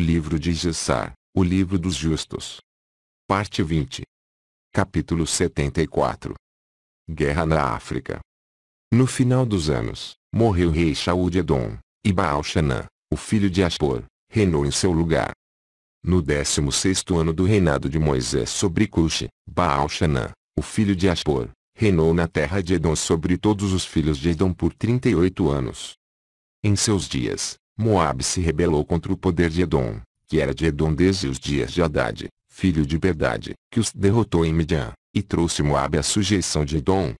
livro de Gessar, o livro dos justos. Parte 20. Capítulo 74. Guerra na África. No final dos anos, morreu o rei Shaul de Edom, e Baal Shanã, o filho de Aspor, reinou em seu lugar. No 16 ano do reinado de Moisés sobre Cush, Baal Shanã, o filho de Aspor, reinou na terra de Edom sobre todos os filhos de Edom por 38 anos. Em seus dias, Moab se rebelou contra o poder de Edom, que era de Edom desde os dias de Haddad, filho de Bedade, que os derrotou em Midian, e trouxe Moab à sujeição de Edom.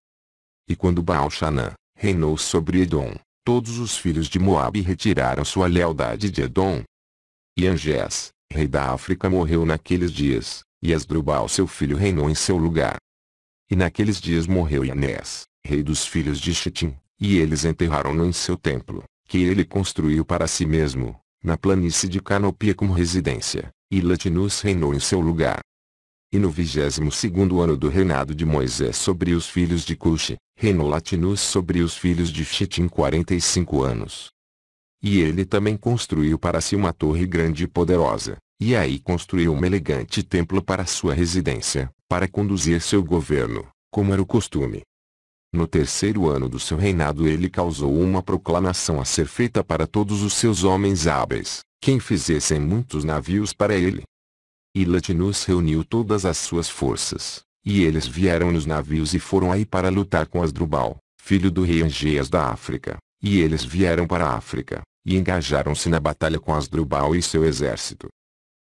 E quando Baal-Xanã reinou sobre Edom, todos os filhos de Moabe retiraram sua lealdade de Edom. E Angés, rei da África morreu naqueles dias, e Esdrubal seu filho reinou em seu lugar. E naqueles dias morreu Yanés, rei dos filhos de Chitim, e eles enterraram-no em seu templo, que ele construiu para si mesmo, na planície de Canopia como residência, e Latinus reinou em seu lugar. E no vigésimo segundo ano do reinado de Moisés sobre os filhos de Cuxi, reinou Latinus sobre os filhos de Chitim quarenta e cinco anos. E ele também construiu para si uma torre grande e poderosa, e aí construiu um elegante templo para sua residência, para conduzir seu governo, como era o costume. No terceiro ano do seu reinado ele causou uma proclamação a ser feita para todos os seus homens hábeis, quem fizessem muitos navios para ele. E Latinus reuniu todas as suas forças, e eles vieram nos navios e foram aí para lutar com Asdrubal, filho do rei Angeas da África, e eles vieram para a África, e engajaram-se na batalha com Asdrubal e seu exército.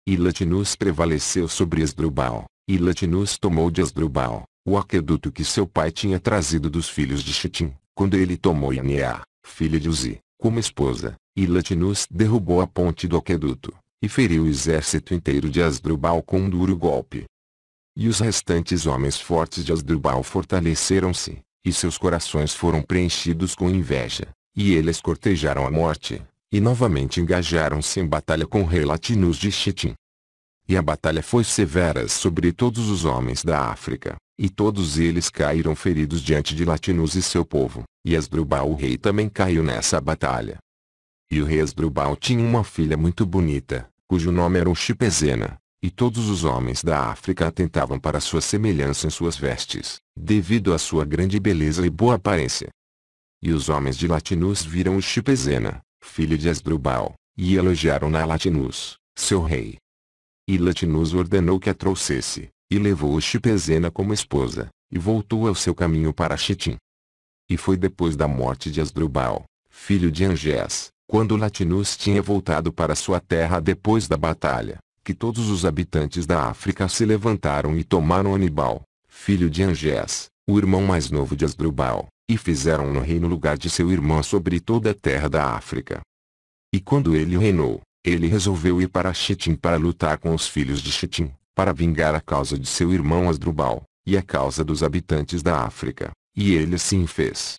E Latinus prevaleceu sobre Asdrubal, e Latinus tomou de Asdrubal, o aqueduto que seu pai tinha trazido dos filhos de Chitim, quando ele tomou Ianeá, filha de Uzi, como esposa, e Latinus derrubou a ponte do aqueduto, e feriu o exército inteiro de Asdrubal com um duro golpe. E os restantes homens fortes de Asdrubal fortaleceram-se, e seus corações foram preenchidos com inveja, e eles cortejaram a morte, e novamente engajaram-se em batalha com o rei Latinus de Chitim. E a batalha foi severa sobre todos os homens da África, e todos eles caíram feridos diante de Latinus e seu povo, e Esdrubal o rei também caiu nessa batalha. E o rei Esdrubal tinha uma filha muito bonita, cujo nome era Oxipezena, e todos os homens da África atentavam para sua semelhança em suas vestes, devido à sua grande beleza e boa aparência. E os homens de Latinus viram o Chipezena, filho de Esdrubal, e elogiaram na Latinus, seu rei. E Latinus ordenou que a trouxesse, e levou Xipezena como esposa, e voltou ao seu caminho para Chitim. E foi depois da morte de Asdrubal, filho de Angés, quando Latinus tinha voltado para sua terra depois da batalha, que todos os habitantes da África se levantaram e tomaram Anibal, filho de Angés, o irmão mais novo de Asdrubal, e fizeram no reino lugar de seu irmão sobre toda a terra da África. E quando ele reinou, ele resolveu ir para Chitim para lutar com os filhos de Chitim para vingar a causa de seu irmão Asdrubal, e a causa dos habitantes da África, e ele assim fez.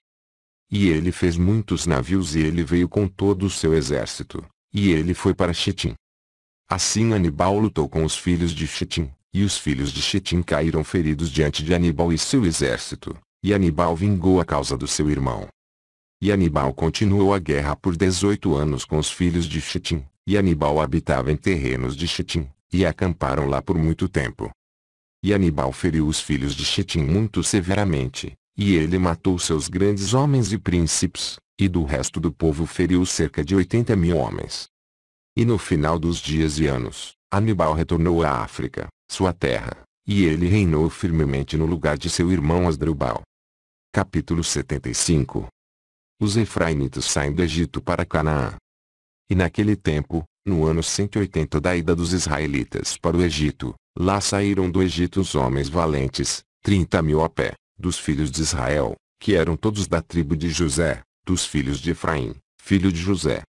E ele fez muitos navios e ele veio com todo o seu exército, e ele foi para Chitim. Assim Anibal lutou com os filhos de Chitim, e os filhos de Chitim caíram feridos diante de Anibal e seu exército, e Anibal vingou a causa do seu irmão. E Anibal continuou a guerra por 18 anos com os filhos de Chitim, e Anibal habitava em terrenos de Chitim, e acamparam lá por muito tempo. E Aníbal feriu os filhos de Chitim muito severamente, e ele matou seus grandes homens e príncipes, e do resto do povo feriu cerca de oitenta mil homens. E no final dos dias e anos, Aníbal retornou à África, sua terra, e ele reinou firmemente no lugar de seu irmão Asdrubal. Capítulo 75 Os Efraimitas saem do Egito para Canaã. E naquele tempo, no ano 180 da ida dos israelitas para o Egito, lá saíram do Egito os homens valentes, 30 mil a pé, dos filhos de Israel, que eram todos da tribo de José, dos filhos de Efraim, filho de José.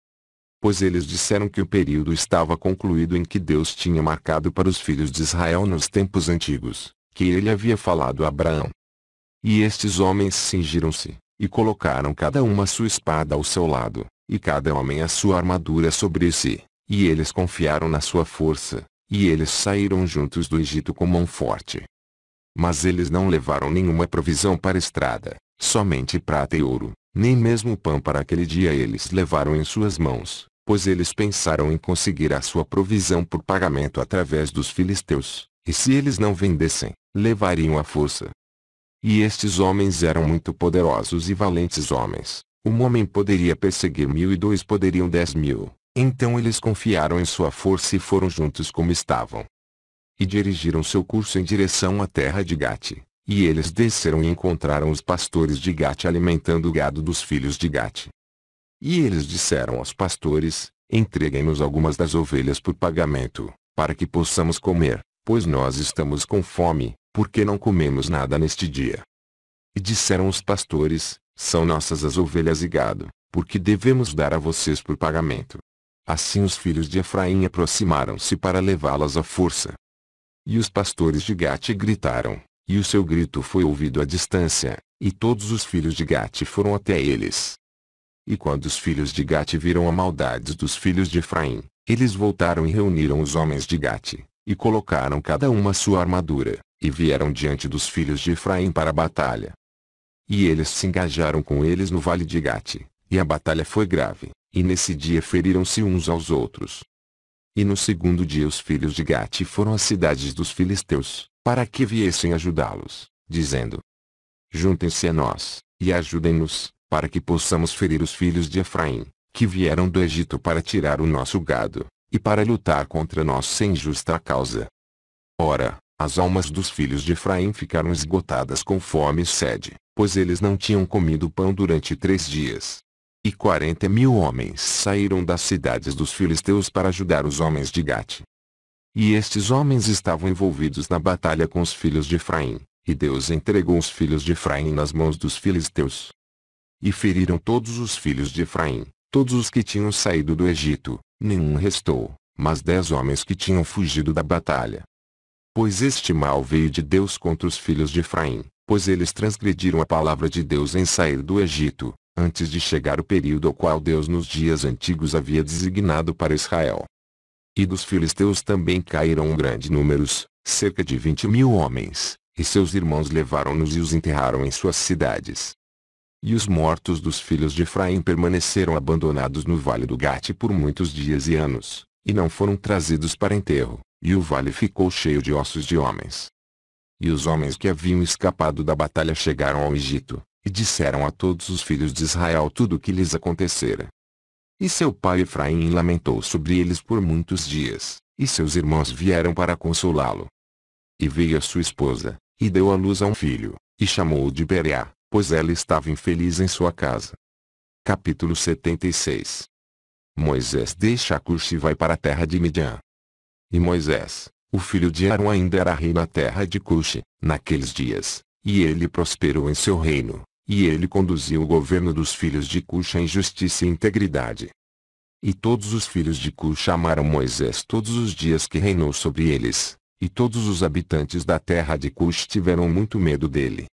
Pois eles disseram que o período estava concluído em que Deus tinha marcado para os filhos de Israel nos tempos antigos, que ele havia falado a Abraão. E estes homens cingiram-se, e colocaram cada uma sua espada ao seu lado, e cada homem a sua armadura sobre si, e eles confiaram na sua força, e eles saíram juntos do Egito com mão forte. Mas eles não levaram nenhuma provisão para a estrada, somente prata e ouro, nem mesmo pão para aquele dia eles levaram em suas mãos, pois eles pensaram em conseguir a sua provisão por pagamento através dos filisteus, e se eles não vendessem, levariam à força. E estes homens eram muito poderosos e valentes homens. Um homem poderia perseguir mil e dois poderiam dez mil, então eles confiaram em sua força e foram juntos como estavam. E dirigiram seu curso em direção à terra de Gate. E eles desceram e encontraram os pastores de Gate alimentando o gado dos filhos de Gate. E eles disseram aos pastores, entreguem-nos algumas das ovelhas por pagamento, para que possamos comer, pois nós estamos com fome, porque não comemos nada neste dia. E disseram os pastores, são nossas as ovelhas e gado, porque devemos dar a vocês por pagamento. Assim os filhos de Efraim aproximaram-se para levá-las à força. E os pastores de Gate gritaram, e o seu grito foi ouvido à distância, e todos os filhos de Gate foram até eles. E quando os filhos de Gate viram a maldade dos filhos de Efraim, eles voltaram e reuniram os homens de Gate, e colocaram cada uma sua armadura, e vieram diante dos filhos de Efraim para a batalha. E eles se engajaram com eles no vale de Gate, e a batalha foi grave, e nesse dia feriram-se uns aos outros. E no segundo dia os filhos de Gate foram às cidades dos filisteus, para que viessem ajudá-los, dizendo: Juntem-se a nós, e ajudem-nos, para que possamos ferir os filhos de Efraim, que vieram do Egito para tirar o nosso gado, e para lutar contra nós sem justa causa. Ora, as almas dos filhos de Efraim ficaram esgotadas com fome e sede, pois eles não tinham comido pão durante três dias. E quarenta mil homens saíram das cidades dos filisteus para ajudar os homens de Gate. E estes homens estavam envolvidos na batalha com os filhos de Efraim, e Deus entregou os filhos de Efraim nas mãos dos filisteus. E feriram todos os filhos de Efraim, todos os que tinham saído do Egito, nenhum restou, mas dez homens que tinham fugido da batalha. Pois este mal veio de Deus contra os filhos de Efraim, pois eles transgrediram a palavra de Deus em sair do Egito, antes de chegar o período ao qual Deus nos dias antigos havia designado para Israel. E dos filisteus também caíram um grande números, cerca de vinte mil homens, e seus irmãos levaram-nos e os enterraram em suas cidades. E os mortos dos filhos de Efraim permaneceram abandonados no vale do Gate por muitos dias e anos, e não foram trazidos para enterro, e o vale ficou cheio de ossos de homens. E os homens que haviam escapado da batalha chegaram ao Egito, e disseram a todos os filhos de Israel tudo o que lhes acontecera. E seu pai Efraim lamentou sobre eles por muitos dias, e seus irmãos vieram para consolá-lo. E veio a sua esposa, e deu à luz a um filho, e chamou-o de Bereá, pois ela estava infeliz em sua casa. Capítulo 76 Moisés deixa a e vai para a terra de Midian. E Moisés, o filho de Arão ainda era rei na terra de Cuxi, naqueles dias, e ele prosperou em seu reino, e ele conduziu o governo dos filhos de Cuxa em justiça e integridade. E todos os filhos de Cuxa amaram Moisés todos os dias que reinou sobre eles, e todos os habitantes da terra de Cush tiveram muito medo dele.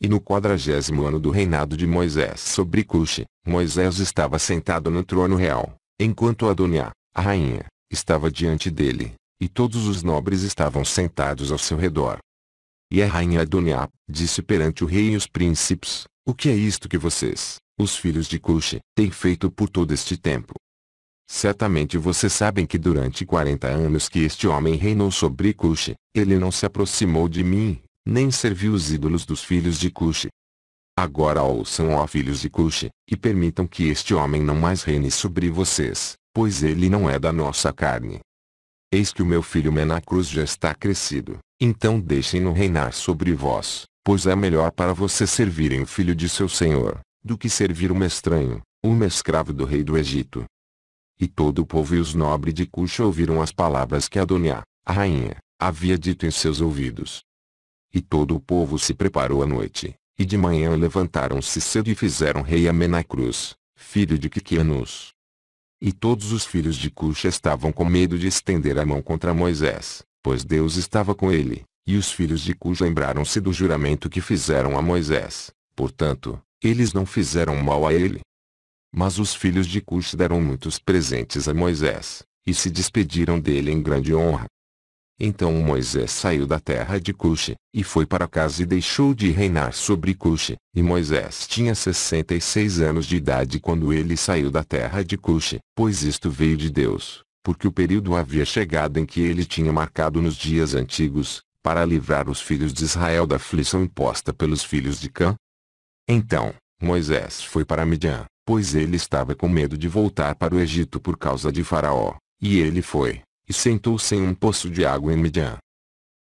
E no quadragésimo ano do reinado de Moisés sobre Cush, Moisés estava sentado no trono real, enquanto Adoniá, a rainha, estava diante dele, e todos os nobres estavam sentados ao seu redor. E a é rainha Adonia, disse perante o rei e os príncipes, o que é isto que vocês, os filhos de Cuxi, têm feito por todo este tempo? Certamente vocês sabem que durante quarenta anos que este homem reinou sobre Cuxi, ele não se aproximou de mim, nem serviu os ídolos dos filhos de Cuxi. Agora ouçam ó filhos de Cuxi, e permitam que este homem não mais reine sobre vocês, pois ele não é da nossa carne. Eis que o meu filho Menacruz já está crescido, então deixem-no reinar sobre vós, pois é melhor para vocês servirem o filho de seu senhor, do que servir um estranho, um escravo do rei do Egito. E todo o povo e os nobres de Cuxa ouviram as palavras que Adoniá, a rainha, havia dito em seus ouvidos. E todo o povo se preparou à noite, e de manhã levantaram-se cedo e fizeram rei a Menacruz, filho de Kikianus. E todos os filhos de Cuxa estavam com medo de estender a mão contra Moisés, pois Deus estava com ele, e os filhos de Cus lembraram-se do juramento que fizeram a Moisés, portanto, eles não fizeram mal a ele. Mas os filhos de Cus deram muitos presentes a Moisés, e se despediram dele em grande honra. Então Moisés saiu da terra de Cush, e foi para casa e deixou de reinar sobre Cush, e Moisés tinha sessenta e seis anos de idade quando ele saiu da terra de Cush, pois isto veio de Deus porque o período havia chegado em que ele tinha marcado nos dias antigos, para livrar os filhos de Israel da aflição imposta pelos filhos de Cã. Então, Moisés foi para Midian, pois ele estava com medo de voltar para o Egito por causa de Faraó, e ele foi, e sentou-se em um poço de água em Midian.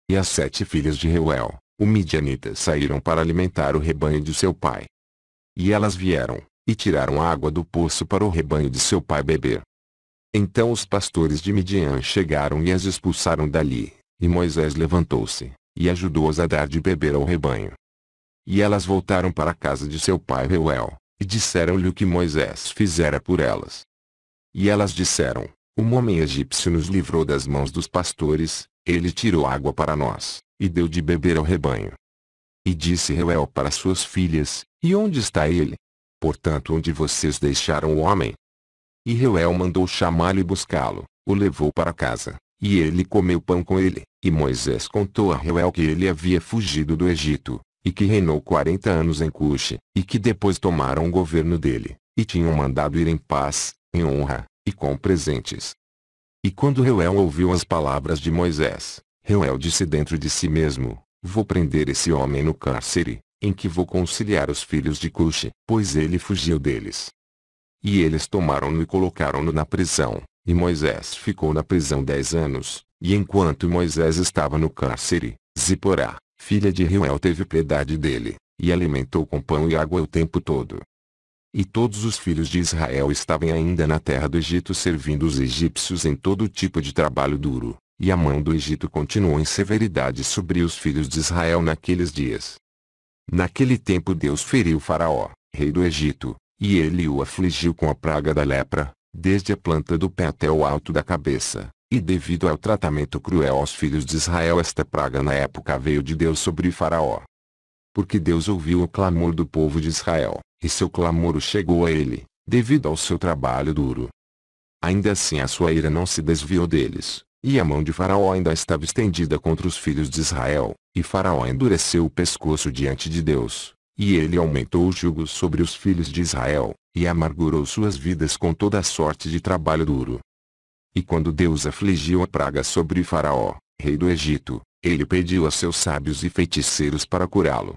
E as sete filhas de Reuel, o Midianita saíram para alimentar o rebanho de seu pai. E elas vieram, e tiraram a água do poço para o rebanho de seu pai beber, então os pastores de Midian chegaram e as expulsaram dali, e Moisés levantou-se, e ajudou-as a dar de beber ao rebanho. E elas voltaram para a casa de seu pai Reuel, e disseram-lhe o que Moisés fizera por elas. E elas disseram, um homem egípcio nos livrou das mãos dos pastores, ele tirou água para nós, e deu de beber ao rebanho. E disse Reuel para suas filhas, e onde está ele? Portanto onde vocês deixaram o homem, e Reuel mandou chamá-lo e buscá-lo, o levou para casa, e ele comeu pão com ele. E Moisés contou a Reuel que ele havia fugido do Egito, e que reinou quarenta anos em Cuxi, e que depois tomaram o governo dele, e tinham mandado ir em paz, em honra, e com presentes. E quando Reuel ouviu as palavras de Moisés, Reuel disse dentro de si mesmo, Vou prender esse homem no cárcere, em que vou conciliar os filhos de Cuxi, pois ele fugiu deles. E eles tomaram-no e colocaram-no na prisão, e Moisés ficou na prisão dez anos, e enquanto Moisés estava no cárcere, Ziporá, filha de Reuel teve piedade dele, e alimentou com pão e água o tempo todo. E todos os filhos de Israel estavam ainda na terra do Egito servindo os egípcios em todo tipo de trabalho duro, e a mão do Egito continuou em severidade sobre os filhos de Israel naqueles dias. Naquele tempo Deus feriu Faraó, rei do Egito, e ele o afligiu com a praga da lepra, desde a planta do pé até o alto da cabeça. E devido ao tratamento cruel aos filhos de Israel esta praga na época veio de Deus sobre Faraó. Porque Deus ouviu o clamor do povo de Israel, e seu clamor chegou a ele, devido ao seu trabalho duro. Ainda assim a sua ira não se desviou deles, e a mão de Faraó ainda estava estendida contra os filhos de Israel, e Faraó endureceu o pescoço diante de Deus, e ele aumentou o jugo sobre os filhos de Israel, e amargurou suas vidas com toda a sorte de trabalho duro. E quando Deus afligiu a praga sobre Faraó, rei do Egito, ele pediu a seus sábios e feiticeiros para curá-lo.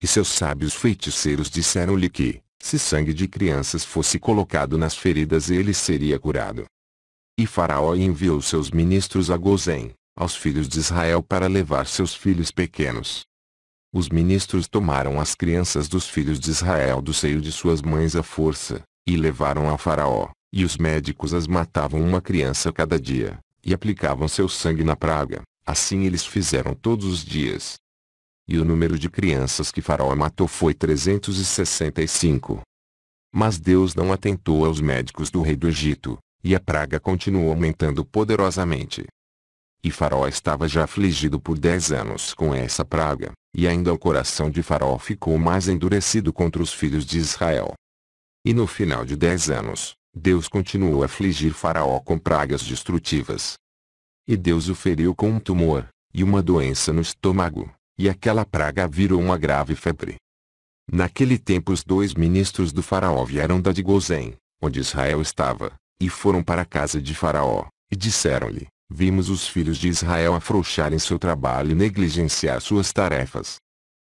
E seus sábios feiticeiros disseram-lhe que, se sangue de crianças fosse colocado nas feridas ele seria curado. E Faraó enviou seus ministros a Gozém, aos filhos de Israel para levar seus filhos pequenos, os ministros tomaram as crianças dos filhos de Israel do seio de suas mães à força, e levaram a Faraó, e os médicos as matavam uma criança cada dia, e aplicavam seu sangue na praga, assim eles fizeram todos os dias. E o número de crianças que Faraó matou foi 365. Mas Deus não atentou aos médicos do rei do Egito, e a praga continuou aumentando poderosamente. E Faraó estava já afligido por dez anos com essa praga, e ainda o coração de Faraó ficou mais endurecido contra os filhos de Israel. E no final de dez anos, Deus continuou a afligir Faraó com pragas destrutivas. E Deus o feriu com um tumor, e uma doença no estômago, e aquela praga virou uma grave febre. Naquele tempo os dois ministros do faraó vieram da de Gozém, onde Israel estava, e foram para a casa de faraó, e disseram-lhe, Vimos os filhos de Israel afrouxarem seu trabalho e negligenciar suas tarefas.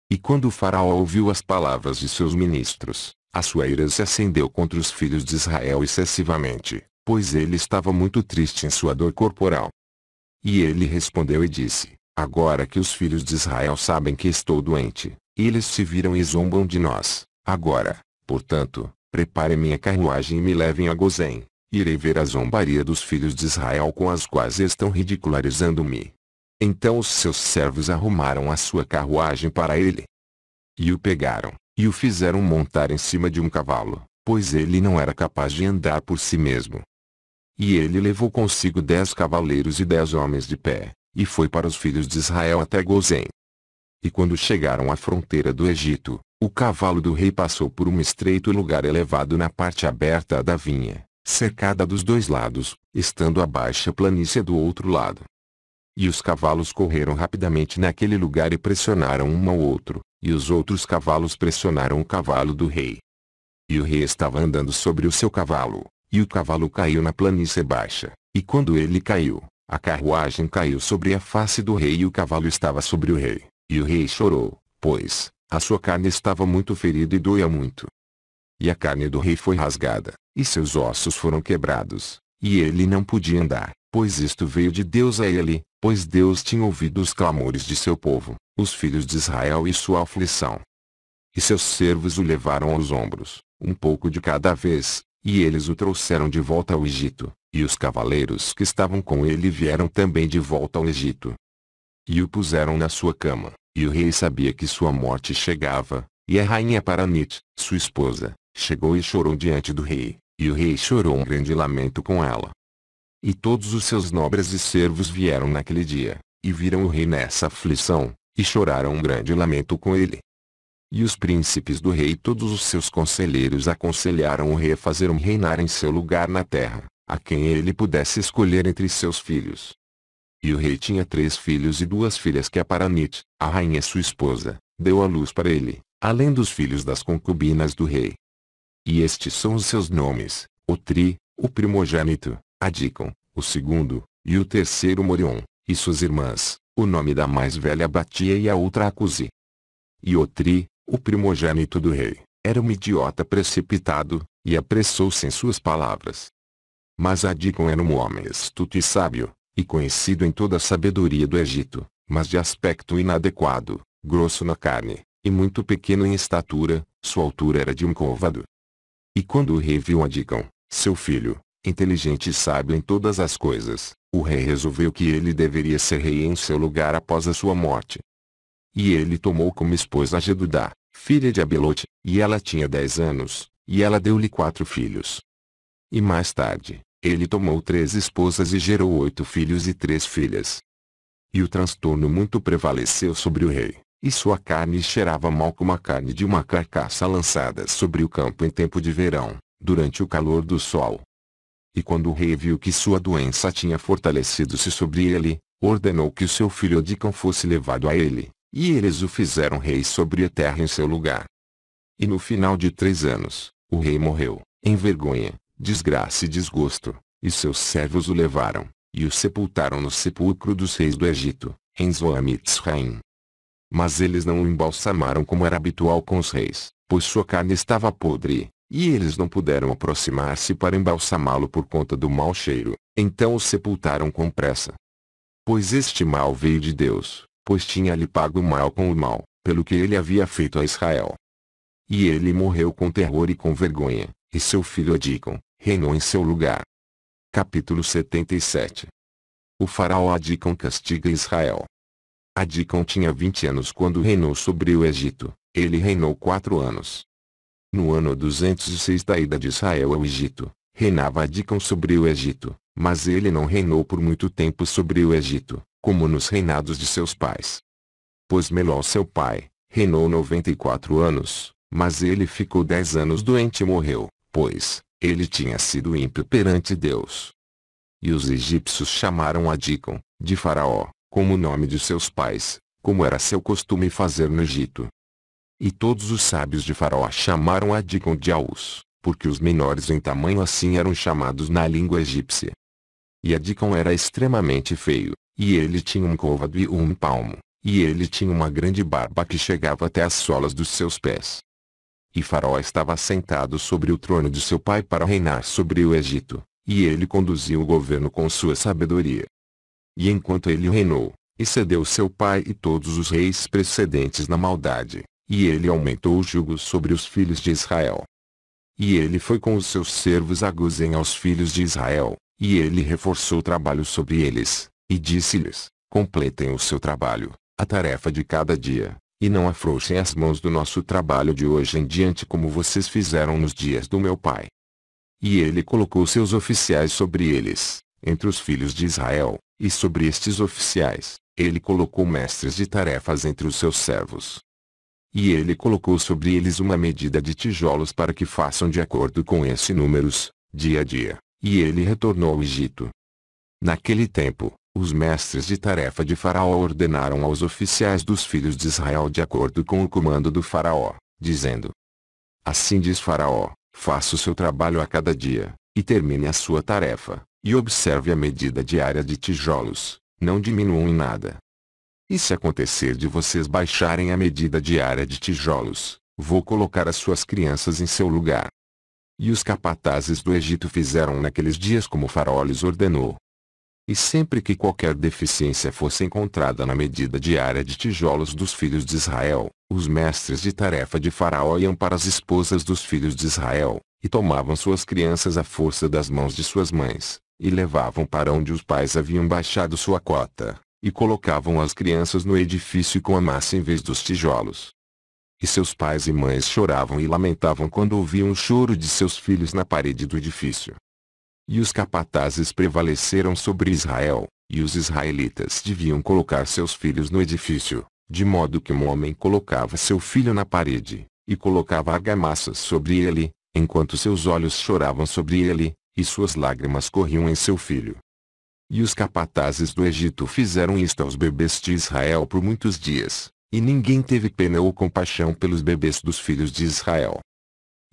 E quando o faraó ouviu as palavras de seus ministros, a sua ira se acendeu contra os filhos de Israel excessivamente, pois ele estava muito triste em sua dor corporal. E ele respondeu e disse, Agora que os filhos de Israel sabem que estou doente, eles se viram e zombam de nós. Agora, portanto, preparem minha carruagem e me levem a Gozém, irei ver a zombaria dos filhos de Israel com as quais estão ridicularizando-me. Então os seus servos arrumaram a sua carruagem para ele. E o pegaram, e o fizeram montar em cima de um cavalo, pois ele não era capaz de andar por si mesmo. E ele levou consigo dez cavaleiros e dez homens de pé, e foi para os filhos de Israel até Gozém. E quando chegaram à fronteira do Egito, o cavalo do rei passou por um estreito lugar elevado na parte aberta da vinha, cercada dos dois lados, estando a baixa planície do outro lado. E os cavalos correram rapidamente naquele lugar e pressionaram um ao outro, e os outros cavalos pressionaram o cavalo do rei. E o rei estava andando sobre o seu cavalo, e o cavalo caiu na planície baixa, e quando ele caiu, a carruagem caiu sobre a face do rei e o cavalo estava sobre o rei, e o rei chorou, pois, a sua carne estava muito ferida e doía muito. E a carne do rei foi rasgada, e seus ossos foram quebrados, e ele não podia andar, pois isto veio de Deus a ele, pois Deus tinha ouvido os clamores de seu povo, os filhos de Israel e sua aflição. E seus servos o levaram aos ombros, um pouco de cada vez, e eles o trouxeram de volta ao Egito, e os cavaleiros que estavam com ele vieram também de volta ao Egito. E o puseram na sua cama, e o rei sabia que sua morte chegava, e a rainha Paranit, sua esposa, Chegou e chorou diante do rei, e o rei chorou um grande lamento com ela. E todos os seus nobres e servos vieram naquele dia, e viram o rei nessa aflição, e choraram um grande lamento com ele. E os príncipes do rei e todos os seus conselheiros aconselharam o rei a fazer um reinar em seu lugar na terra, a quem ele pudesse escolher entre seus filhos. E o rei tinha três filhos e duas filhas que a é Paranit, a rainha sua esposa, deu à luz para ele, além dos filhos das concubinas do rei. E estes são os seus nomes, o Tri, o primogênito, Adicon, o segundo, e o terceiro Morion, e suas irmãs, o nome da mais velha Batia e a outra Acusi. E o Tri, o primogênito do rei, era um idiota precipitado, e apressou-se em suas palavras. Mas Adicon era um homem astuto e sábio, e conhecido em toda a sabedoria do Egito, mas de aspecto inadequado, grosso na carne, e muito pequeno em estatura, sua altura era de um côvado, e quando o rei viu Adicão, seu filho, inteligente e sábio em todas as coisas, o rei resolveu que ele deveria ser rei em seu lugar após a sua morte. E ele tomou como esposa Jedudá, filha de Abelote, e ela tinha dez anos, e ela deu-lhe quatro filhos. E mais tarde, ele tomou três esposas e gerou oito filhos e três filhas. E o transtorno muito prevaleceu sobre o rei, e sua carne cheirava mal como a carne de uma carcaça lançada sobre o campo em tempo de verão, durante o calor do sol. E quando o rei viu que sua doença tinha fortalecido-se sobre ele, ordenou que o seu filho Odicão fosse levado a ele, e eles o fizeram rei sobre a terra em seu lugar. E no final de três anos, o rei morreu, em vergonha, desgraça e desgosto, e seus servos o levaram, e o sepultaram no sepulcro dos reis do Egito, em Zoamitzraim, mas eles não o embalsamaram como era habitual com os reis, pois sua carne estava podre, e eles não puderam aproximar-se para embalsamá-lo por conta do mau cheiro, então o sepultaram com pressa. Pois este mal veio de Deus, pois tinha-lhe pago o mal com o mal, pelo que ele havia feito a Israel. E ele morreu com terror e com vergonha, e seu filho Adicon, reinou em seu lugar. Capítulo 77 O faraó Adicon castiga Israel. Adicão tinha 20 anos quando reinou sobre o Egito. Ele reinou quatro anos. No ano 206 da ida de Israel ao Egito, reinava Adicão sobre o Egito, mas ele não reinou por muito tempo sobre o Egito, como nos reinados de seus pais. Pois Meló seu pai, reinou 94 anos, mas ele ficou 10 anos doente e morreu, pois, ele tinha sido ímpio perante Deus. E os egípcios chamaram Adicão, de Faraó, como o nome de seus pais, como era seu costume fazer no Egito. E todos os sábios de Faraó chamaram a de Condiaus, porque os menores em tamanho assim eram chamados na língua egípcia. E Adicon era extremamente feio, e ele tinha um côvado e um palmo, e ele tinha uma grande barba que chegava até as solas dos seus pés. E Faraó estava sentado sobre o trono de seu pai para reinar sobre o Egito, e ele conduzia o governo com sua sabedoria. E enquanto ele reinou, excedeu seu pai e todos os reis precedentes na maldade, e ele aumentou o jugo sobre os filhos de Israel. E ele foi com os seus servos a Gozem aos filhos de Israel, e ele reforçou o trabalho sobre eles, e disse-lhes, completem o seu trabalho, a tarefa de cada dia, e não afrouxem as mãos do nosso trabalho de hoje em diante como vocês fizeram nos dias do meu pai. E ele colocou seus oficiais sobre eles, entre os filhos de Israel, e sobre estes oficiais, ele colocou mestres de tarefas entre os seus servos. E ele colocou sobre eles uma medida de tijolos para que façam de acordo com esses números, dia a dia, e ele retornou ao Egito. Naquele tempo, os mestres de tarefa de Faraó ordenaram aos oficiais dos filhos de Israel de acordo com o comando do Faraó, dizendo: Assim diz Faraó: faça o seu trabalho a cada dia, e termine a sua tarefa, e observe a medida diária de tijolos, não diminuam em nada. E se acontecer de vocês baixarem a medida diária de tijolos, vou colocar as suas crianças em seu lugar. E os capatazes do Egito fizeram naqueles dias como Faraó lhes ordenou. E sempre que qualquer deficiência fosse encontrada na medida diária de tijolos dos filhos de Israel, os mestres de tarefa de Faraó iam para as esposas dos filhos de Israel, e tomavam suas crianças à força das mãos de suas mães, e levavam para onde os pais haviam baixado sua cota, e colocavam as crianças no edifício com a massa em vez dos tijolos. E seus pais e mães choravam e lamentavam quando ouviam o choro de seus filhos na parede do edifício. E os capatazes prevaleceram sobre Israel, e os israelitas deviam colocar seus filhos no edifício, de modo que um homem colocava seu filho na parede, e colocava argamassas sobre ele, enquanto seus olhos choravam sobre ele, e suas lágrimas corriam em seu filho. E os capatazes do Egito fizeram isto aos bebês de Israel por muitos dias, e ninguém teve pena ou compaixão pelos bebês dos filhos de Israel.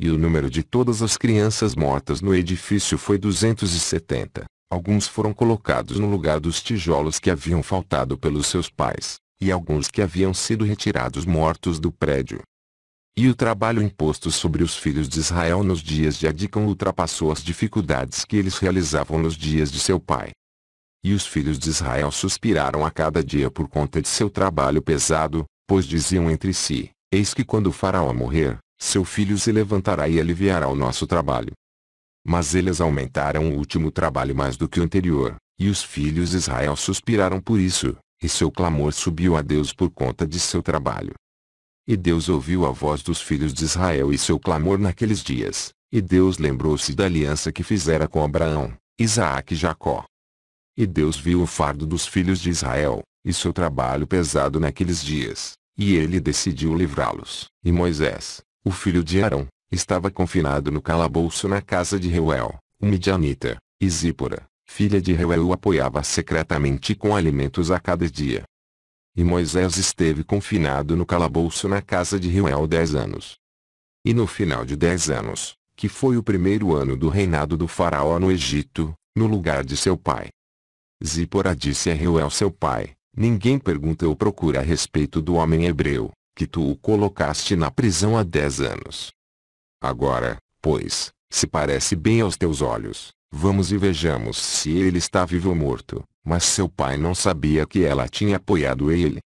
E o número de todas as crianças mortas no edifício foi 270. Alguns foram colocados no lugar dos tijolos que haviam faltado pelos seus pais, e alguns que haviam sido retirados mortos do prédio. E o trabalho imposto sobre os filhos de Israel nos dias de Adicão ultrapassou as dificuldades que eles realizavam nos dias de seu pai. E os filhos de Israel suspiraram a cada dia por conta de seu trabalho pesado, pois diziam entre si, eis que quando o faraó morrer, seu filho se levantará e aliviará o nosso trabalho. Mas eles aumentaram o último trabalho mais do que o anterior, e os filhos de Israel suspiraram por isso, e seu clamor subiu a Deus por conta de seu trabalho. E Deus ouviu a voz dos filhos de Israel e seu clamor naqueles dias, e Deus lembrou-se da aliança que fizera com Abraão, Isaac e Jacó. E Deus viu o fardo dos filhos de Israel, e seu trabalho pesado naqueles dias, e ele decidiu livrá-los. E Moisés, o filho de Arão, estava confinado no calabouço na casa de Reuel, o midianita, e Zípora, filha de Reuel o apoiava secretamente com alimentos a cada dia. E Moisés esteve confinado no calabouço na casa de Reuel dez anos. E no final de dez anos, que foi o primeiro ano do reinado do faraó no Egito, no lugar de seu pai. Zípora disse a Reuel seu pai, ninguém pergunta ou procura a respeito do homem hebreu, que tu o colocaste na prisão há dez anos. Agora, pois, se parece bem aos teus olhos, vamos e vejamos se ele está vivo ou morto, mas seu pai não sabia que ela tinha apoiado ele.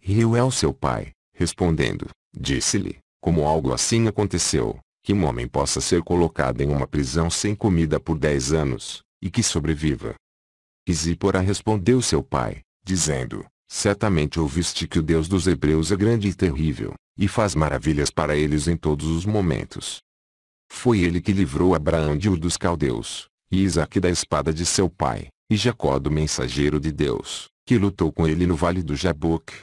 Rio é o seu pai, respondendo, disse-lhe, como algo assim aconteceu, que um homem possa ser colocado em uma prisão sem comida por dez anos, e que sobreviva. Isípora respondeu seu pai, dizendo, certamente ouviste que o Deus dos Hebreus é grande e terrível, e faz maravilhas para eles em todos os momentos. Foi ele que livrou Abraão de Ur dos Caldeus, e Isaac da espada de seu pai, e Jacó do mensageiro de Deus, que lutou com ele no vale do Jaboque.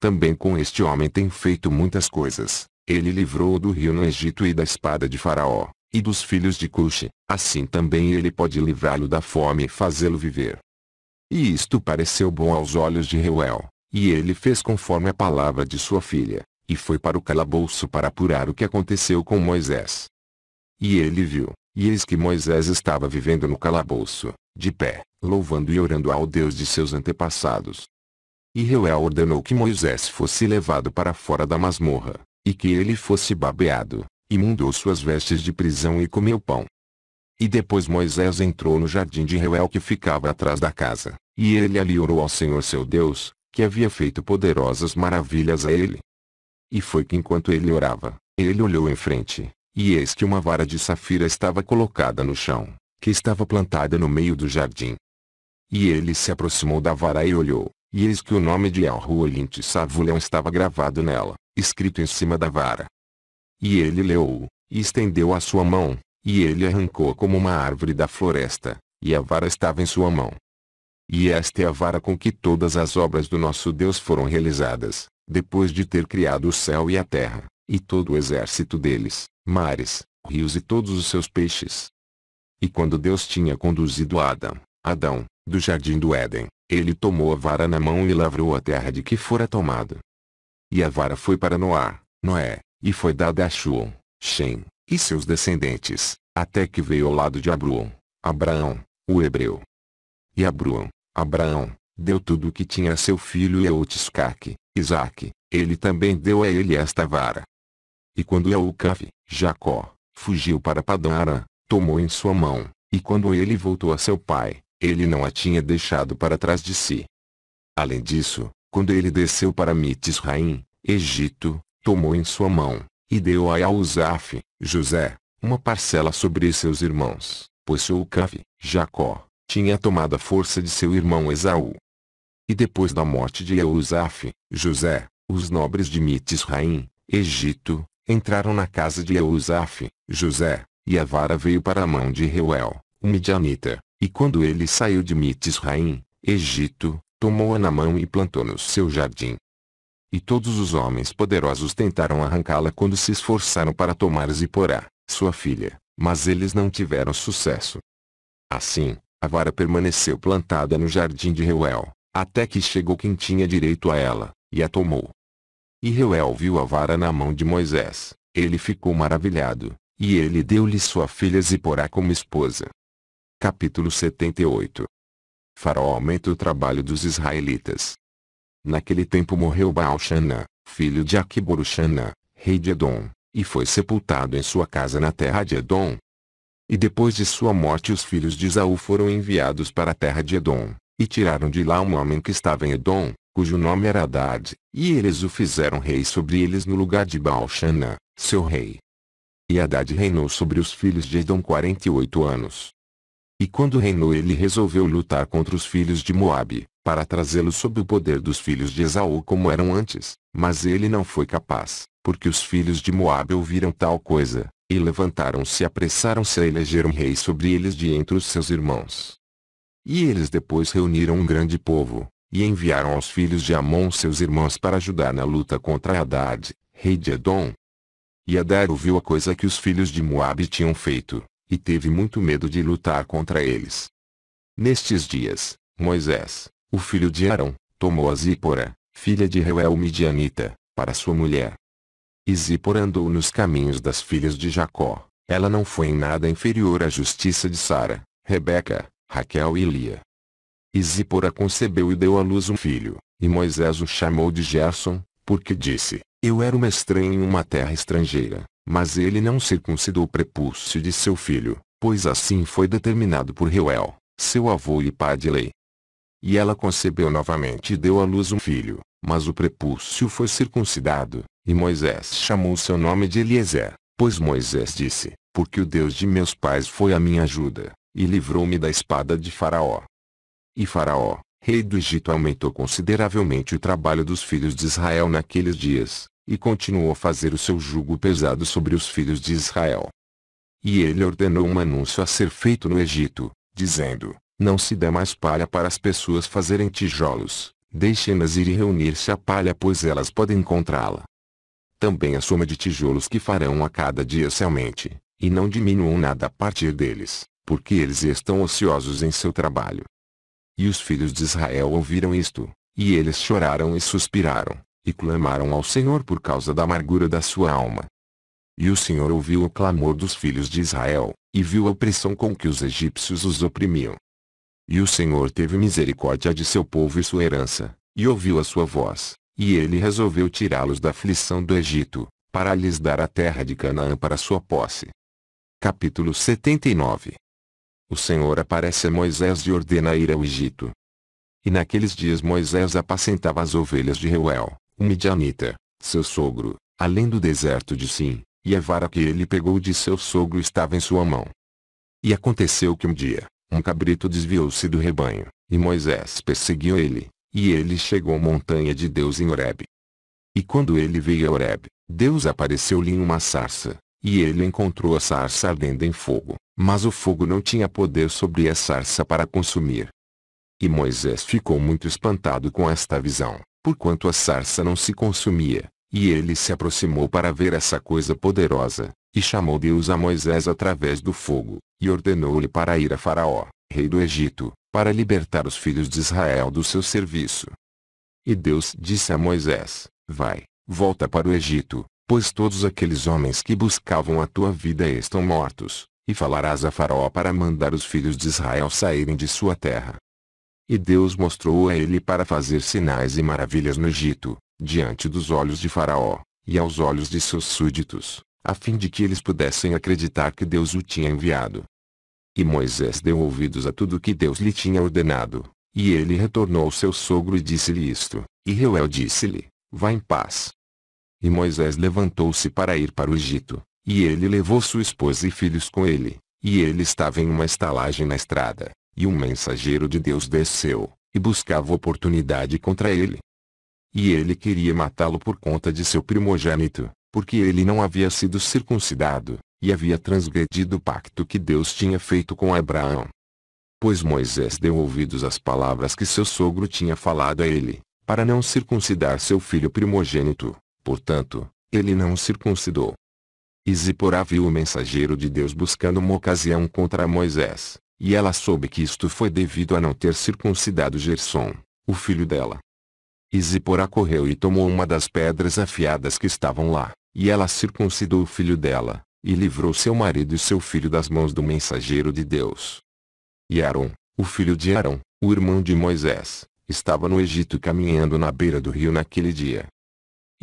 Também com este homem tem feito muitas coisas. Ele livrou-o do rio no Egito e da espada de Faraó, e dos filhos de Cush, assim também ele pode livrá-lo da fome e fazê-lo viver. E isto pareceu bom aos olhos de Reuel, e ele fez conforme a palavra de sua filha, e foi para o calabouço para apurar o que aconteceu com Moisés. E ele viu, e eis que Moisés estava vivendo no calabouço, de pé, louvando e orando ao Deus de seus antepassados. E Reuel ordenou que Moisés fosse levado para fora da masmorra, e que ele fosse babeado, e mudou suas vestes de prisão e comeu pão. E depois Moisés entrou no jardim de Reuel que ficava atrás da casa, e ele ali orou ao Senhor seu Deus, que havia feito poderosas maravilhas a ele. E foi que enquanto ele orava, ele olhou em frente, e eis que uma vara de safira estava colocada no chão, que estava plantada no meio do jardim. E ele se aproximou da vara e olhou, e eis que o nome de El-Ruolinte Savulão estava gravado nela, escrito em cima da vara. E ele leu-o, e estendeu a sua mão, e ele arrancou como uma árvore da floresta, e a vara estava em sua mão. E esta é a vara com que todas as obras do nosso Deus foram realizadas, depois de ter criado o céu e a terra e todo o exército deles, mares, rios e todos os seus peixes. E quando Deus tinha conduzido Adão, Adão, do jardim do Éden, ele tomou a vara na mão e lavrou a terra de que fora tomado. E a vara foi para Noá, Noé, e foi dada a Shuon, Shem, e seus descendentes, até que veio ao lado de Abruon, Abraão, o hebreu. E Abruon, Abraão, deu tudo o que tinha a seu filho Eutiscaque, Isaac, ele também deu a ele esta vara, e quando Eucaf, Jacó, fugiu para Padanara, tomou em sua mão, e quando ele voltou a seu pai, ele não a tinha deixado para trás de si. Além disso, quando ele desceu para Mitisraim, Egito, tomou em sua mão, e deu a Yauzaf, José, uma parcela sobre seus irmãos, pois Eucaf, Jacó, tinha tomado a força de seu irmão Esaú. E depois da morte de Eusaf, José, os nobres de Mitisraim, Egito, Entraram na casa de Eusaf, José, e a vara veio para a mão de Reuel, o Midianita, e quando ele saiu de Mitisraim, Egito, tomou-a na mão e plantou no seu jardim. E todos os homens poderosos tentaram arrancá-la quando se esforçaram para tomar Ziporá, sua filha, mas eles não tiveram sucesso. Assim, a vara permaneceu plantada no jardim de Reuel, até que chegou quem tinha direito a ela, e a tomou. E Reuel viu a vara na mão de Moisés. Ele ficou maravilhado, e ele deu-lhe sua filha Ziporá como esposa. Capítulo 78 Faraó aumenta o trabalho dos israelitas. Naquele tempo morreu Baal-Xanã, filho de Aquiboruxanã, rei de Edom, e foi sepultado em sua casa na terra de Edom. E depois de sua morte os filhos de Esaú foram enviados para a terra de Edom, e tiraram de lá um homem que estava em Edom, cujo nome era Haddad, e eles o fizeram rei sobre eles no lugar de Baalxanã, seu rei. E Haddad reinou sobre os filhos de Edom 48 anos. E quando reinou ele resolveu lutar contra os filhos de Moabe, para trazê-los sob o poder dos filhos de Esaú como eram antes, mas ele não foi capaz, porque os filhos de Moabe ouviram tal coisa, e levantaram-se e apressaram-se a eleger um rei sobre eles de entre os seus irmãos. E eles depois reuniram um grande povo, e enviaram aos filhos de Amon seus irmãos para ajudar na luta contra Hadad, rei de Edom. E Adar ouviu a coisa que os filhos de Moabe tinham feito, e teve muito medo de lutar contra eles. Nestes dias, Moisés, o filho de Arão, tomou a Zípora, filha de Reuel Midianita, para sua mulher. E Zípora andou nos caminhos das filhas de Jacó, ela não foi em nada inferior à justiça de Sara, Rebeca, Raquel e Lia. E Zipora concebeu e deu à luz um filho, e Moisés o chamou de Gerson, porque disse, eu era uma estranha em uma terra estrangeira, mas ele não circuncidou o prepúcio de seu filho, pois assim foi determinado por Reuel, seu avô e pai de lei. E ela concebeu novamente e deu à luz um filho, mas o prepúcio foi circuncidado, e Moisés chamou seu nome de Eliezer, pois Moisés disse, porque o Deus de meus pais foi a minha ajuda, e livrou-me da espada de Faraó. E Faraó, rei do Egito aumentou consideravelmente o trabalho dos filhos de Israel naqueles dias, e continuou a fazer o seu jugo pesado sobre os filhos de Israel. E ele ordenou um anúncio a ser feito no Egito, dizendo, não se dê mais palha para as pessoas fazerem tijolos, deixem-nas ir e reunir-se à palha pois elas podem encontrá-la. Também a soma de tijolos que farão a cada dia se aumente, e não diminuam nada a partir deles, porque eles estão ociosos em seu trabalho. E os filhos de Israel ouviram isto, e eles choraram e suspiraram, e clamaram ao Senhor por causa da amargura da sua alma. E o Senhor ouviu o clamor dos filhos de Israel, e viu a opressão com que os egípcios os oprimiam. E o Senhor teve misericórdia de seu povo e sua herança, e ouviu a sua voz, e ele resolveu tirá-los da aflição do Egito, para lhes dar a terra de Canaã para sua posse. Capítulo 79 o Senhor aparece a Moisés e ordena ir ao Egito. E naqueles dias Moisés apacentava as ovelhas de Reuel, o midianita, seu sogro, além do deserto de Sim, e a vara que ele pegou de seu sogro estava em sua mão. E aconteceu que um dia, um cabrito desviou-se do rebanho, e Moisés perseguiu ele, e ele chegou à montanha de Deus em Horeb. E quando ele veio a Horeb, Deus apareceu-lhe em uma sarça, e ele encontrou a sarça ardendo em fogo, mas o fogo não tinha poder sobre a sarça para consumir. E Moisés ficou muito espantado com esta visão, porquanto a sarça não se consumia, e ele se aproximou para ver essa coisa poderosa, e chamou Deus a Moisés através do fogo, e ordenou-lhe para ir a Faraó, rei do Egito, para libertar os filhos de Israel do seu serviço. E Deus disse a Moisés, Vai, volta para o Egito, pois todos aqueles homens que buscavam a tua vida estão mortos, e falarás a Faraó para mandar os filhos de Israel saírem de sua terra. E Deus mostrou a ele para fazer sinais e maravilhas no Egito, diante dos olhos de Faraó, e aos olhos de seus súditos, a fim de que eles pudessem acreditar que Deus o tinha enviado. E Moisés deu ouvidos a tudo que Deus lhe tinha ordenado, e ele retornou ao seu sogro e disse-lhe isto, e Reuel disse-lhe, vá em paz, e Moisés levantou-se para ir para o Egito, e ele levou sua esposa e filhos com ele, e ele estava em uma estalagem na estrada, e um mensageiro de Deus desceu, e buscava oportunidade contra ele. E ele queria matá-lo por conta de seu primogênito, porque ele não havia sido circuncidado, e havia transgredido o pacto que Deus tinha feito com Abraão. Pois Moisés deu ouvidos às palavras que seu sogro tinha falado a ele, para não circuncidar seu filho primogênito, Portanto, ele não o circuncidou. E viu o mensageiro de Deus buscando uma ocasião contra Moisés, e ela soube que isto foi devido a não ter circuncidado Gerson, o filho dela. E correu e tomou uma das pedras afiadas que estavam lá, e ela circuncidou o filho dela, e livrou seu marido e seu filho das mãos do mensageiro de Deus. E Aaron, o filho de Arão, o irmão de Moisés, estava no Egito caminhando na beira do rio naquele dia.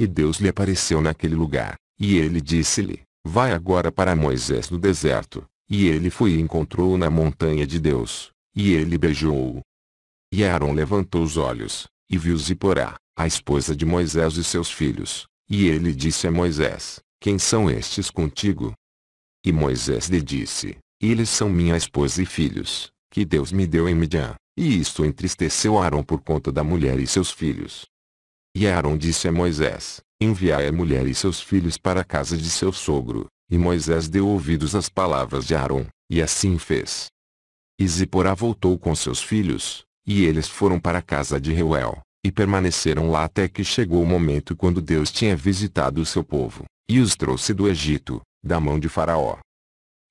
E Deus lhe apareceu naquele lugar, e ele disse-lhe, vai agora para Moisés no deserto, e ele foi e encontrou-o na montanha de Deus, e ele beijou-o. E Aaron levantou os olhos, e viu Ziporá, a esposa de Moisés e seus filhos, e ele disse a Moisés, quem são estes contigo? E Moisés lhe disse, eles são minha esposa e filhos, que Deus me deu em Midian, e isto entristeceu Aaron por conta da mulher e seus filhos. E Aaron disse a Moisés, enviai a mulher e seus filhos para a casa de seu sogro. E Moisés deu ouvidos às palavras de Aaron, e assim fez. E Ziporá voltou com seus filhos, e eles foram para a casa de Reuel, e permaneceram lá até que chegou o momento quando Deus tinha visitado o seu povo, e os trouxe do Egito, da mão de Faraó.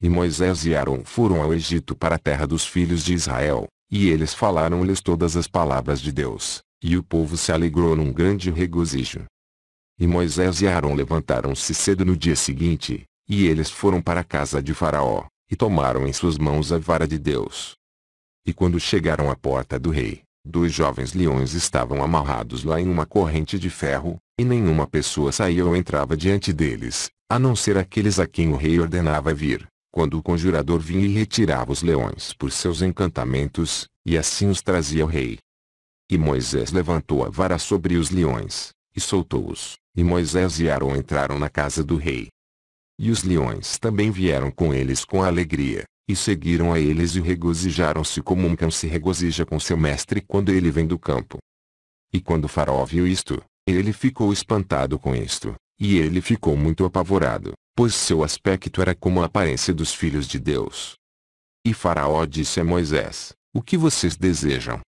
E Moisés e Aaron foram ao Egito para a terra dos filhos de Israel, e eles falaram-lhes todas as palavras de Deus, e o povo se alegrou num grande regozijo. E Moisés e Aaron levantaram-se cedo no dia seguinte, e eles foram para a casa de Faraó, e tomaram em suas mãos a vara de Deus. E quando chegaram à porta do rei, dois jovens leões estavam amarrados lá em uma corrente de ferro, e nenhuma pessoa saía ou entrava diante deles, a não ser aqueles a quem o rei ordenava vir, quando o conjurador vinha e retirava os leões por seus encantamentos, e assim os trazia ao rei. E Moisés levantou a vara sobre os leões, e soltou-os, e Moisés e Arão entraram na casa do rei. E os leões também vieram com eles com alegria, e seguiram a eles e regozijaram-se como um cão se regozija com seu mestre quando ele vem do campo. E quando Faraó viu isto, ele ficou espantado com isto, e ele ficou muito apavorado, pois seu aspecto era como a aparência dos filhos de Deus. E Faraó disse a Moisés, O que vocês desejam?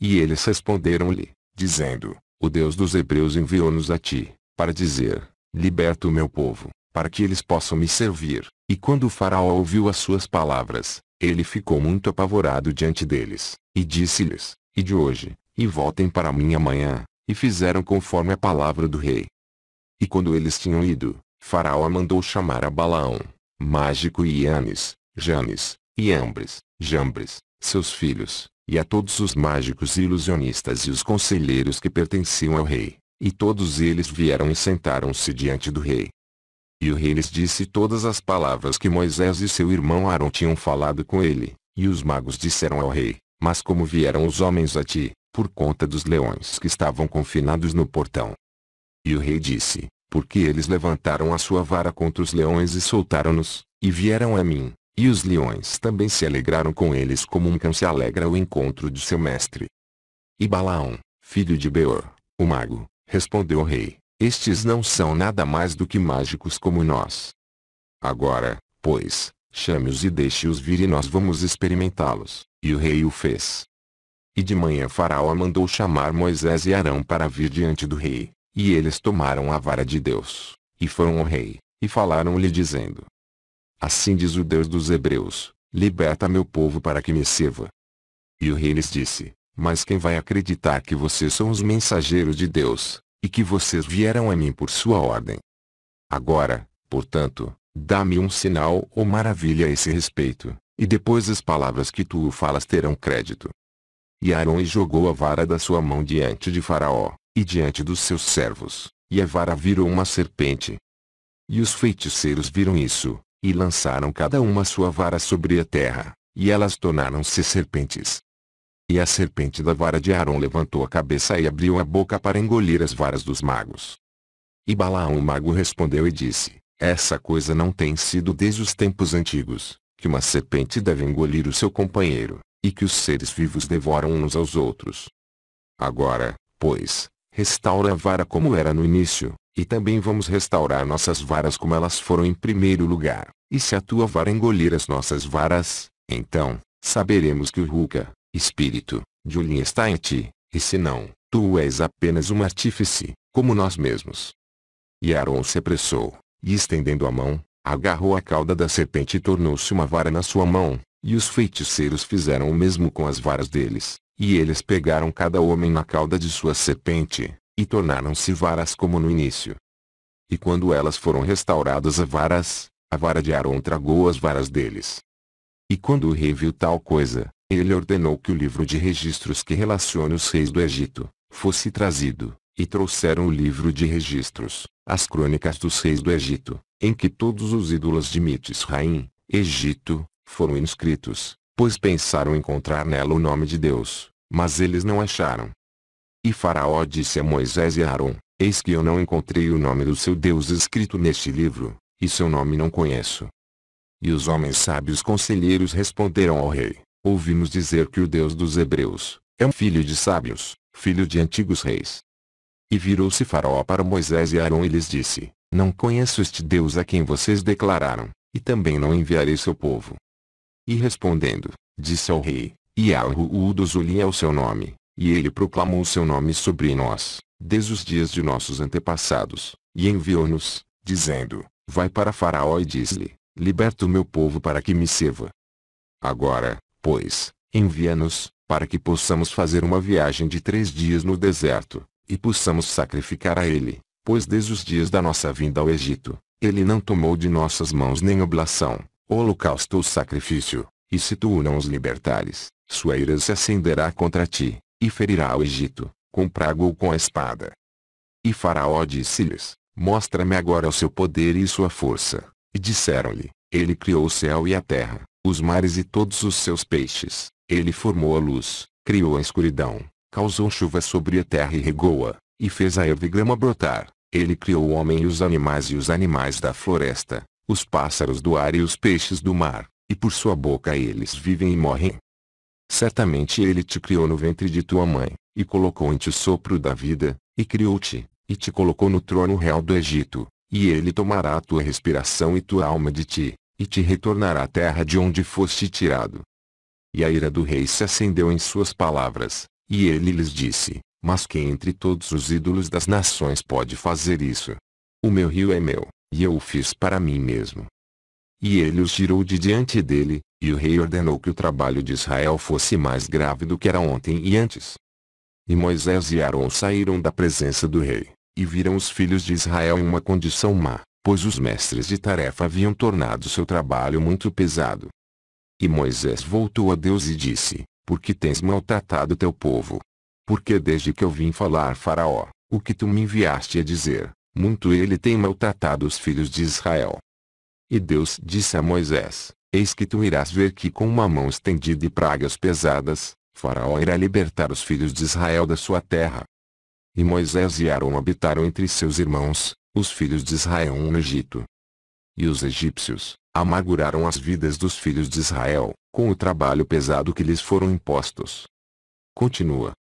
E eles responderam-lhe, dizendo, O Deus dos Hebreus enviou-nos a ti, para dizer, Liberta o meu povo, para que eles possam me servir. E quando o faraó ouviu as suas palavras, ele ficou muito apavorado diante deles, e disse-lhes, E de hoje, e voltem para mim amanhã, e fizeram conforme a palavra do rei. E quando eles tinham ido, Faraó mandou chamar a Balaão, Mágico e Ianes, Janes, e Ambres, Jambres, seus filhos, e a todos os mágicos e ilusionistas e os conselheiros que pertenciam ao rei, e todos eles vieram e sentaram-se diante do rei. E o rei lhes disse todas as palavras que Moisés e seu irmão Arão tinham falado com ele, e os magos disseram ao rei, mas como vieram os homens a ti, por conta dos leões que estavam confinados no portão. E o rei disse, porque eles levantaram a sua vara contra os leões e soltaram-nos, e vieram a mim, e os leões também se alegraram com eles como um cão se alegra ao encontro de seu mestre. E Balaão, filho de Beor, o mago, respondeu ao rei, estes não são nada mais do que mágicos como nós. Agora, pois, chame-os e deixe-os vir e nós vamos experimentá-los. E o rei o fez. E de manhã Faraó mandou chamar Moisés e Arão para vir diante do rei, e eles tomaram a vara de Deus, e foram ao rei, e falaram-lhe dizendo, Assim diz o Deus dos Hebreus, liberta meu povo para que me sirva. E o rei lhes disse, mas quem vai acreditar que vocês são os mensageiros de Deus, e que vocês vieram a mim por sua ordem? Agora, portanto, dá-me um sinal ou maravilha a esse respeito, e depois as palavras que tu falas terão crédito. E Aaron jogou a vara da sua mão diante de Faraó, e diante dos seus servos, e a vara virou uma serpente. E os feiticeiros viram isso, e lançaram cada uma sua vara sobre a terra, e elas tornaram-se serpentes. E a serpente da vara de Aaron levantou a cabeça e abriu a boca para engolir as varas dos magos. E Balaão o mago respondeu e disse, Essa coisa não tem sido desde os tempos antigos, que uma serpente deve engolir o seu companheiro, e que os seres vivos devoram uns aos outros. Agora, pois, restaura a vara como era no início, e também vamos restaurar nossas varas como elas foram em primeiro lugar. E se a tua vara engolir as nossas varas, então, saberemos que o Ruka, espírito, de Ulin está em ti, e se não, tu és apenas um artífice, como nós mesmos. E Aaron se apressou, e estendendo a mão, agarrou a cauda da serpente e tornou-se uma vara na sua mão, e os feiticeiros fizeram o mesmo com as varas deles, e eles pegaram cada homem na cauda de sua serpente, e tornaram-se varas como no início. E quando elas foram restauradas a varas, a vara de Aaron tragou as varas deles. E quando o rei viu tal coisa, ele ordenou que o livro de registros que relaciona os reis do Egito, fosse trazido, e trouxeram o livro de registros, as crônicas dos reis do Egito, em que todos os ídolos de Mites Raim, Egito, foram inscritos, pois pensaram encontrar nela o nome de Deus, mas eles não acharam. E Faraó disse a Moisés e Aaron, Eis que eu não encontrei o nome do seu Deus escrito neste livro, e seu nome não conheço. E os homens sábios conselheiros responderam ao rei, Ouvimos dizer que o Deus dos Hebreus, é um filho de sábios, filho de antigos reis. E virou-se Faraó para Moisés e Aaron e lhes disse, Não conheço este Deus a quem vocês declararam, e também não enviarei seu povo. E respondendo, disse ao rei, Yahweh dos Uli é o seu nome, e ele proclamou seu nome sobre nós, desde os dias de nossos antepassados, e enviou-nos, dizendo, Vai para Faraó e diz-lhe, Liberta o meu povo para que me sirva. Agora, pois, envia-nos, para que possamos fazer uma viagem de três dias no deserto, e possamos sacrificar a ele, pois desde os dias da nossa vinda ao Egito, ele não tomou de nossas mãos nem oblação, holocausto ou sacrifício, e se tu não os libertares, sua ira se acenderá contra ti, e ferirá o Egito, com prago ou com a espada. E Faraó disse-lhes, Mostra-me agora o seu poder e sua força. E disseram-lhe, Ele criou o céu e a terra, os mares e todos os seus peixes. Ele formou a luz, criou a escuridão, causou chuva sobre a terra e regou-a, e fez a erva e grama brotar. Ele criou o homem e os animais e os animais da floresta, os pássaros do ar e os peixes do mar, e por sua boca eles vivem e morrem. Certamente ele te criou no ventre de tua mãe, e colocou em ti o sopro da vida, e criou-te, e te colocou no trono real do Egito, e ele tomará a tua respiração e tua alma de ti, e te retornará à terra de onde foste tirado. E a ira do rei se acendeu em suas palavras, e ele lhes disse, mas quem entre todos os ídolos das nações pode fazer isso? O meu rio é meu, e eu o fiz para mim mesmo, e ele os tirou de diante dele, e o rei ordenou que o trabalho de Israel fosse mais grave do que era ontem e antes. E Moisés e Aaron saíram da presença do rei, e viram os filhos de Israel em uma condição má, pois os mestres de tarefa haviam tornado seu trabalho muito pesado. E Moisés voltou a Deus e disse, porque tens maltratado teu povo. Porque desde que eu vim falar Faraó, o que tu me enviaste a dizer, muito ele tem maltratado os filhos de Israel. E Deus disse a Moisés, Eis que tu irás ver que com uma mão estendida e pragas pesadas, Faraó irá libertar os filhos de Israel da sua terra. E Moisés e Arão habitaram entre seus irmãos, os filhos de Israel no Egito. E os egípcios, amarguraram as vidas dos filhos de Israel, com o trabalho pesado que lhes foram impostos. Continua.